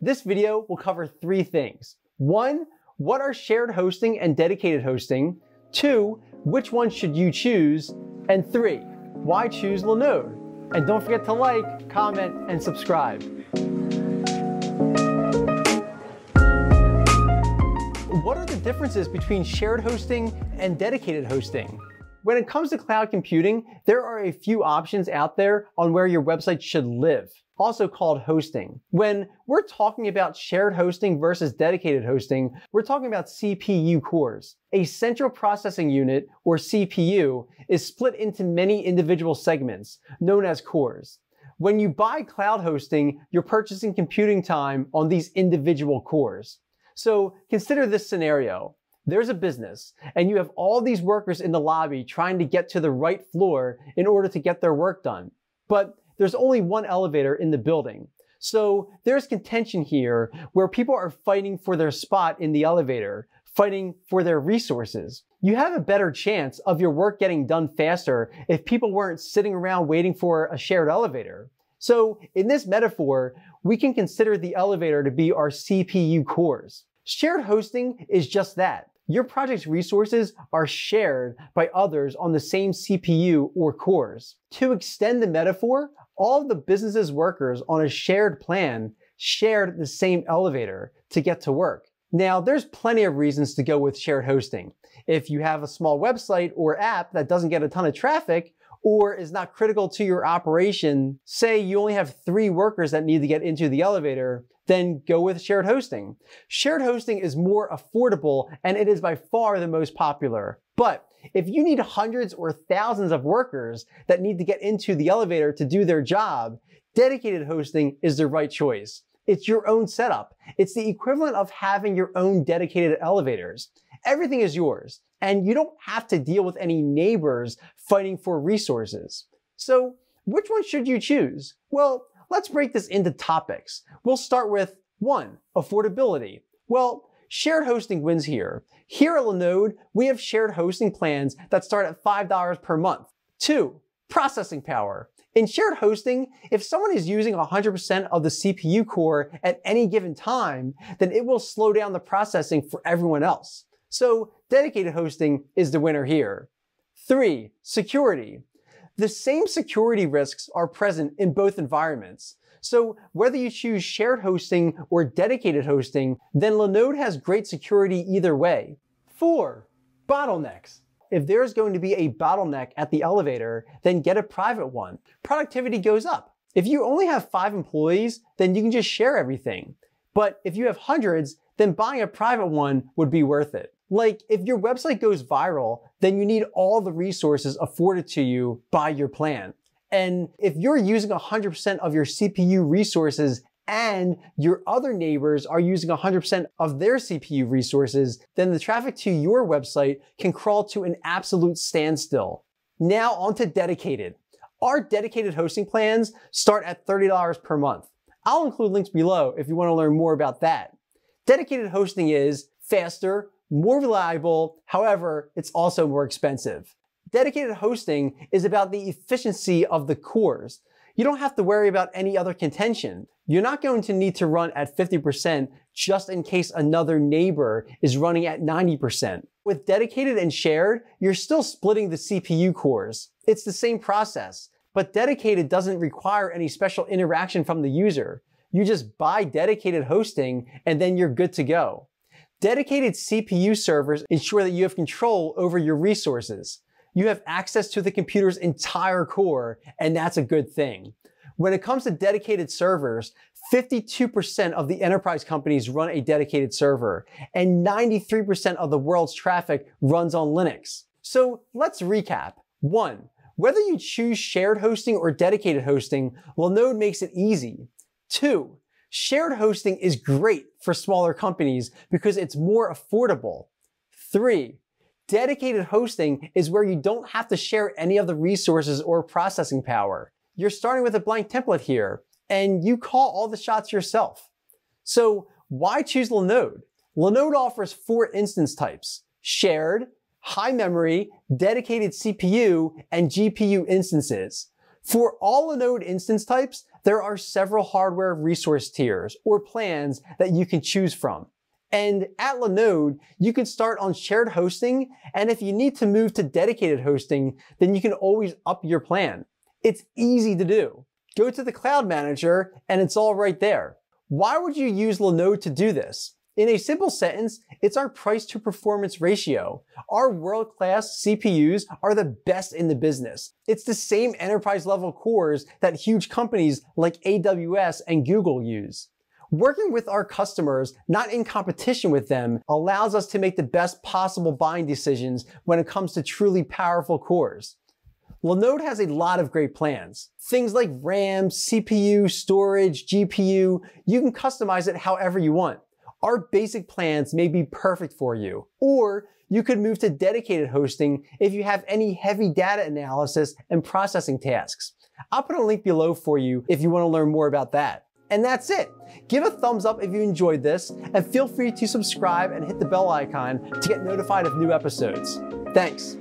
This video will cover three things. One, what are shared hosting and dedicated hosting? Two, which one should you choose? And three, why choose Linode? And don't forget to like, comment, and subscribe. What are the differences between shared hosting and dedicated hosting? When it comes to cloud computing, there are a few options out there on where your website should live, also called hosting. When we're talking about shared hosting versus dedicated hosting, we're talking about CPU cores. A central processing unit, or CPU, is split into many individual segments, known as cores. When you buy cloud hosting, you're purchasing computing time on these individual cores. So consider this scenario there's a business and you have all these workers in the lobby trying to get to the right floor in order to get their work done. But there's only one elevator in the building. So there's contention here where people are fighting for their spot in the elevator, fighting for their resources. You have a better chance of your work getting done faster if people weren't sitting around waiting for a shared elevator. So in this metaphor, we can consider the elevator to be our CPU cores. Shared hosting is just that your project's resources are shared by others on the same CPU or cores. To extend the metaphor, all of the business's workers on a shared plan shared the same elevator to get to work. Now, there's plenty of reasons to go with shared hosting. If you have a small website or app that doesn't get a ton of traffic, or is not critical to your operation, say you only have three workers that need to get into the elevator, then go with shared hosting. Shared hosting is more affordable and it is by far the most popular. But if you need hundreds or thousands of workers that need to get into the elevator to do their job, dedicated hosting is the right choice. It's your own setup. It's the equivalent of having your own dedicated elevators. Everything is yours, and you don't have to deal with any neighbors fighting for resources. So, which one should you choose? Well, let's break this into topics. We'll start with 1. Affordability. Well, shared hosting wins here. Here at Linode, we have shared hosting plans that start at $5 per month. 2. Processing power. In shared hosting, if someone is using 100% of the CPU core at any given time, then it will slow down the processing for everyone else. So dedicated hosting is the winner here. Three, security. The same security risks are present in both environments. So whether you choose shared hosting or dedicated hosting, then Linode has great security either way. Four, bottlenecks. If there's going to be a bottleneck at the elevator, then get a private one. Productivity goes up. If you only have five employees, then you can just share everything. But if you have hundreds, then buying a private one would be worth it. Like, if your website goes viral, then you need all the resources afforded to you by your plan. And if you're using 100% of your CPU resources and your other neighbors are using 100% of their CPU resources, then the traffic to your website can crawl to an absolute standstill. Now onto dedicated. Our dedicated hosting plans start at $30 per month. I'll include links below if you want to learn more about that. Dedicated hosting is faster, more reliable, however, it's also more expensive. Dedicated hosting is about the efficiency of the cores. You don't have to worry about any other contention. You're not going to need to run at 50% just in case another neighbor is running at 90%. With dedicated and shared, you're still splitting the CPU cores. It's the same process, but dedicated doesn't require any special interaction from the user. You just buy dedicated hosting and then you're good to go. Dedicated CPU servers ensure that you have control over your resources. You have access to the computer's entire core, and that's a good thing. When it comes to dedicated servers, 52% of the enterprise companies run a dedicated server, and 93% of the world's traffic runs on Linux. So let's recap. One, whether you choose shared hosting or dedicated hosting, well, makes it easy. Two, Shared hosting is great for smaller companies because it's more affordable. Three, dedicated hosting is where you don't have to share any of the resources or processing power. You're starting with a blank template here and you call all the shots yourself. So why choose Linode? Linode offers four instance types, shared, high memory, dedicated CPU, and GPU instances. For all Linode instance types, there are several hardware resource tiers or plans that you can choose from. And at Linode, you can start on shared hosting, and if you need to move to dedicated hosting, then you can always up your plan. It's easy to do. Go to the cloud manager and it's all right there. Why would you use Linode to do this? In a simple sentence, it's our price to performance ratio. Our world-class CPUs are the best in the business. It's the same enterprise level cores that huge companies like AWS and Google use. Working with our customers, not in competition with them, allows us to make the best possible buying decisions when it comes to truly powerful cores. Linode has a lot of great plans. Things like RAM, CPU, storage, GPU, you can customize it however you want our basic plans may be perfect for you. Or you could move to dedicated hosting if you have any heavy data analysis and processing tasks. I'll put a link below for you if you want to learn more about that. And that's it. Give a thumbs up if you enjoyed this, and feel free to subscribe and hit the bell icon to get notified of new episodes. Thanks.